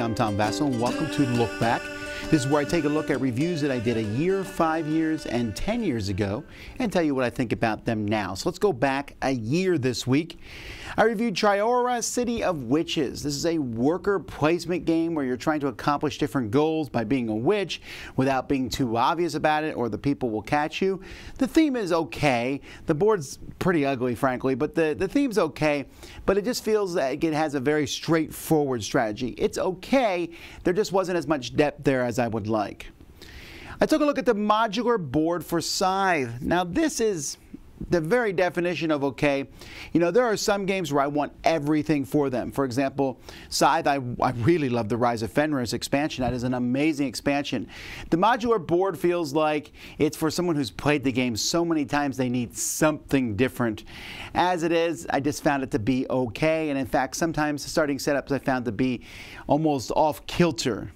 I'm Tom Vassell, and welcome to Look Back. This is where I take a look at reviews that I did a year, five years, and 10 years ago and tell you what I think about them now. So let's go back a year this week. I reviewed Triora City of Witches. This is a worker placement game where you're trying to accomplish different goals by being a witch without being too obvious about it or the people will catch you. The theme is okay. The board's pretty ugly, frankly, but the, the theme's okay. But it just feels like it has a very straightforward strategy. It's okay. There just wasn't as much depth there as I would like. I took a look at the modular board for Scythe. Now this is the very definition of okay. You know, there are some games where I want everything for them. For example, Scythe, I, I really love the Rise of Fenrir's expansion. That is an amazing expansion. The modular board feels like it's for someone who's played the game so many times they need something different. As it is, I just found it to be okay. And in fact, sometimes starting setups I found to be almost off kilter.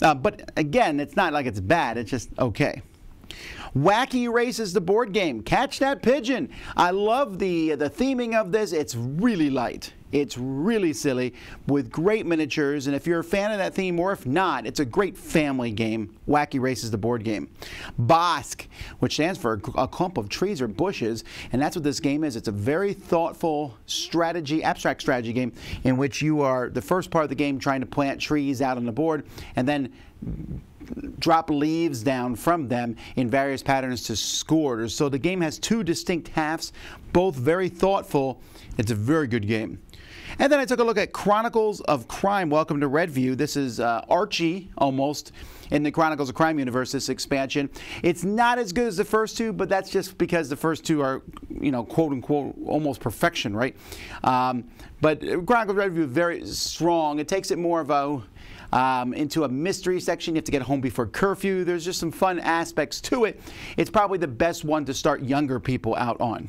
Uh, but again, it's not like it's bad, it's just okay. Wacky races the board game. Catch that pigeon. I love the, the theming of this. It's really light. It's really silly with great miniatures, and if you're a fan of that theme or if not, it's a great family game. Wacky Race is the board game. Bosque, which stands for a clump of trees or bushes, and that's what this game is. It's a very thoughtful strategy, abstract strategy game in which you are the first part of the game trying to plant trees out on the board and then drop leaves down from them in various patterns to score. So the game has two distinct halves, both very thoughtful. It's a very good game. And then I took a look at Chronicles of Crime. Welcome to Redview. This is uh, Archie almost in the Chronicles of Crime universe, this expansion. It's not as good as the first two, but that's just because the first two are, you know, quote unquote, almost perfection, right? Um, but Chronicles of Redview is very strong. It takes it more of a. Um, into a mystery section. You have to get home before curfew. There's just some fun aspects to it. It's probably the best one to start younger people out on.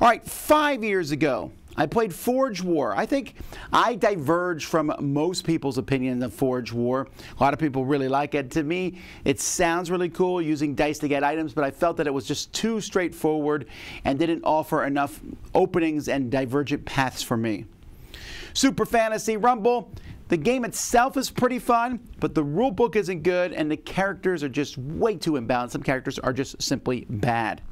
All right, five years ago, I played Forge War. I think I diverge from most people's opinion of Forge War. A lot of people really like it. To me, it sounds really cool using dice to get items, but I felt that it was just too straightforward and didn't offer enough openings and divergent paths for me. Super Fantasy Rumble. The game itself is pretty fun, but the rule book isn't good and the characters are just way too imbalanced. Some characters are just simply bad.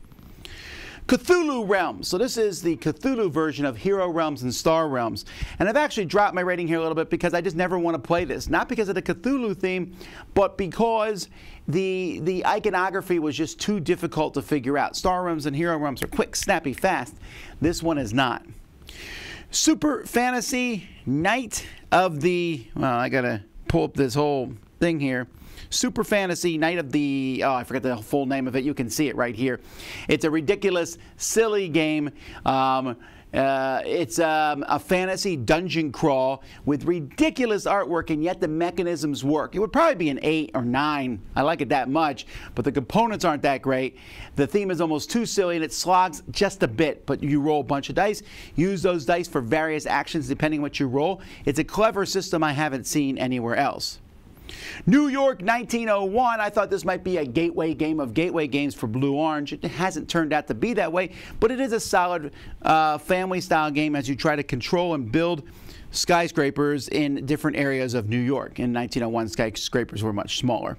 Cthulhu Realms. So this is the Cthulhu version of Hero Realms and Star Realms. And I've actually dropped my rating here a little bit because I just never want to play this. Not because of the Cthulhu theme, but because the, the iconography was just too difficult to figure out. Star Realms and Hero Realms are quick, snappy, fast. This one is not. Super Fantasy Night of the... Well, I gotta pull up this whole thing here. Super Fantasy Night of the, oh, I forget the full name of it. You can see it right here. It's a ridiculous, silly game. Um, uh, it's um, a fantasy dungeon crawl with ridiculous artwork, and yet the mechanisms work. It would probably be an eight or nine. I like it that much, but the components aren't that great. The theme is almost too silly, and it slogs just a bit. But you roll a bunch of dice, use those dice for various actions depending on what you roll. It's a clever system I haven't seen anywhere else. New York 1901, I thought this might be a gateway game of gateway games for Blue Orange. It hasn't turned out to be that way, but it is a solid uh, family style game as you try to control and build skyscrapers in different areas of New York. In 1901, skyscrapers were much smaller.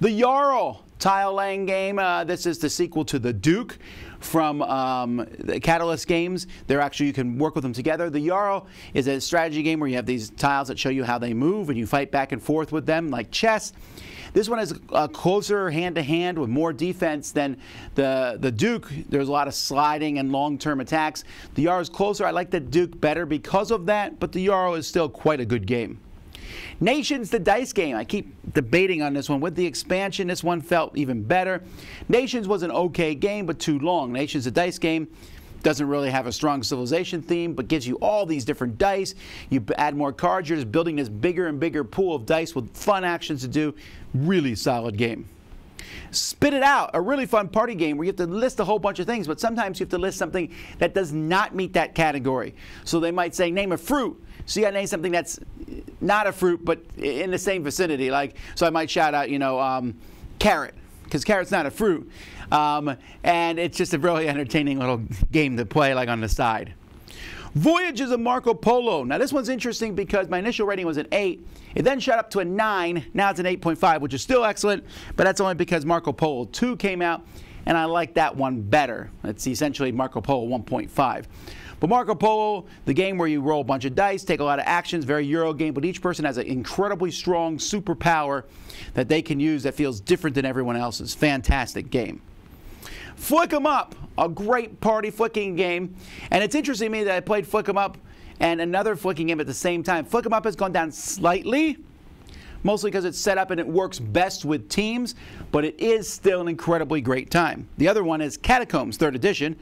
The Jarl tile laying game, uh, this is the sequel to The Duke from um, Catalyst games. They're actually, you can work with them together. The Jarl is a strategy game where you have these tiles that show you how they move and you fight back and forth with them like chess. This one is a uh, closer hand to hand with more defense than the, the Duke. There's a lot of sliding and long term attacks. The Jarl is closer. I like the Duke better because of that, but the Jarl is still quite a good game. Nation's the dice game. I keep debating on this one. With the expansion, this one felt even better. Nations was an okay game, but too long. Nation's the dice game doesn't really have a strong civilization theme, but gives you all these different dice. You add more cards, you're just building this bigger and bigger pool of dice with fun actions to do. Really solid game. Spit It Out, a really fun party game where you have to list a whole bunch of things, but sometimes you have to list something that does not meet that category. So they might say, name a fruit, name something that's not a fruit, but in the same vicinity. Like, so I might shout out, you know, um, carrot, because carrot's not a fruit, um, and it's just a really entertaining little game to play, like on the side. Voyages of Marco Polo. Now, this one's interesting because my initial rating was an 8. It then shot up to a 9. Now it's an 8.5, which is still excellent, but that's only because Marco Polo 2 came out, and I like that one better. It's essentially Marco Polo 1.5. But Marco Polo, the game where you roll a bunch of dice, take a lot of actions, very Euro game, but each person has an incredibly strong superpower that they can use that feels different than everyone else's. Fantastic game. Flick 'em Up, a great party flicking game. And it's interesting to me that I played Flick 'em Up and another flicking game at the same time. Flick 'em Up has gone down slightly, mostly because it's set up and it works best with teams, but it is still an incredibly great time. The other one is Catacombs, third edition,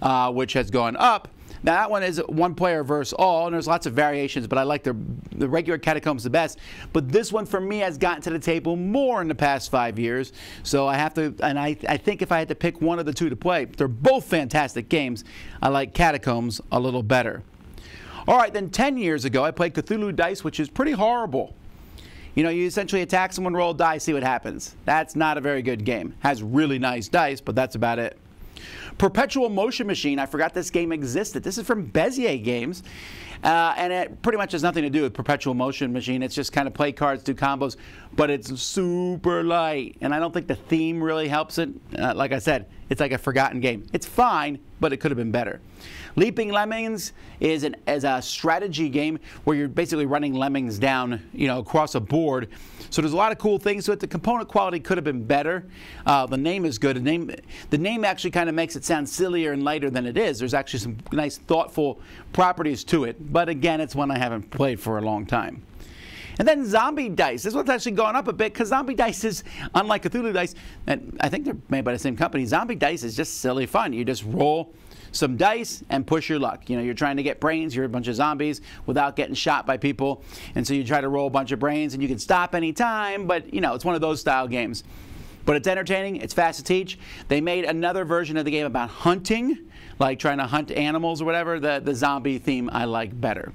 uh, which has gone up. Now, that one is one player versus all, and there's lots of variations, but I like the, the regular catacombs the best. But this one for me has gotten to the table more in the past five years. So I have to, and I, I think if I had to pick one of the two to play, they're both fantastic games. I like catacombs a little better. All right, then 10 years ago, I played Cthulhu Dice, which is pretty horrible. You know, you essentially attack someone, roll a die, see what happens. That's not a very good game. Has really nice dice, but that's about it. Perpetual Motion Machine. I forgot this game existed. This is from Bezier Games. Uh, and it pretty much has nothing to do with perpetual motion machine. It's just kind of play cards, do combos, but it's super light. And I don't think the theme really helps it. Uh, like I said, it's like a forgotten game. It's fine but it could have been better. Leaping Lemmings is an as a strategy game where you're basically running lemmings down, you know, across a board. So there's a lot of cool things to it. The component quality could have been better. Uh, the name is good. The name, the name actually kind of makes it sound sillier and lighter than it is. There's actually some nice thoughtful properties to it. But again, it's one I haven't played for a long time. And then zombie dice. This one's actually gone up a bit because zombie dice is, unlike Cthulhu dice, and I think they're made by the same company. Zombie dice is just silly fun. You just roll some dice and push your luck. You know, you're trying to get brains, you're a bunch of zombies without getting shot by people. And so you try to roll a bunch of brains and you can stop anytime, but you know, it's one of those style games. But it's entertaining, it's fast to teach. They made another version of the game about hunting, like trying to hunt animals or whatever. The, the zombie theme I like better.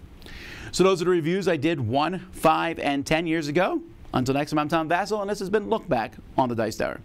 So those are the reviews I did one, five, and ten years ago. Until next time, I'm Tom Vassell, and this has been Look Back on the Dice Tower.